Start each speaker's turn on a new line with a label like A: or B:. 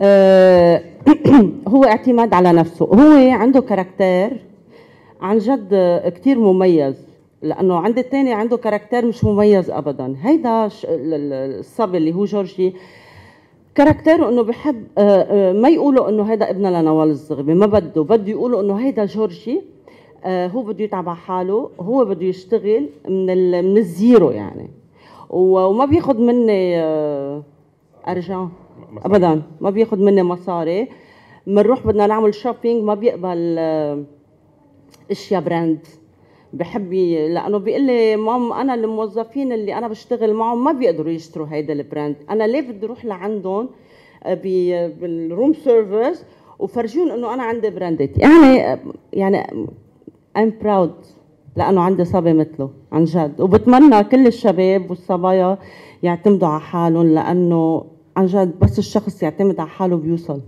A: آه، هو اعتماد على نفسه هو عنده كاركتير عن جد كتير مميز لانه عند الثاني عنده كاركتير مش مميز ابدا هيدا الصبي اللي هو جورجي كاركتير انه بحب آه، آه، ما يقولوا انه هيدا ابن لنوال الزغبي ما بده بده يقولوا انه هيدا جورجي هو بده يتعب على حاله هو بده يشتغل من من الزيرو يعني وما بياخذ مني آه، ارجان ابدا ما بياخذ مني مصاري بنروح بدنا نعمل شوبينج ما بيقبل آه، اشياء براند بحب لانه بيقول لي مام انا الموظفين اللي انا بشتغل معهم ما بيقدروا يشتروا هيدا البراند انا ليه بدي اروح لعندهم آه، بالروم سيرفيس وفرجيهم انه انا عندي براندات يعني يعني ام براود لانه عندي صبي مثله عن جد وبتمنى كل الشباب والصبايا يعتمدوا على حالهم لانه عن جد بس الشخص يعتمد على حاله بيوصل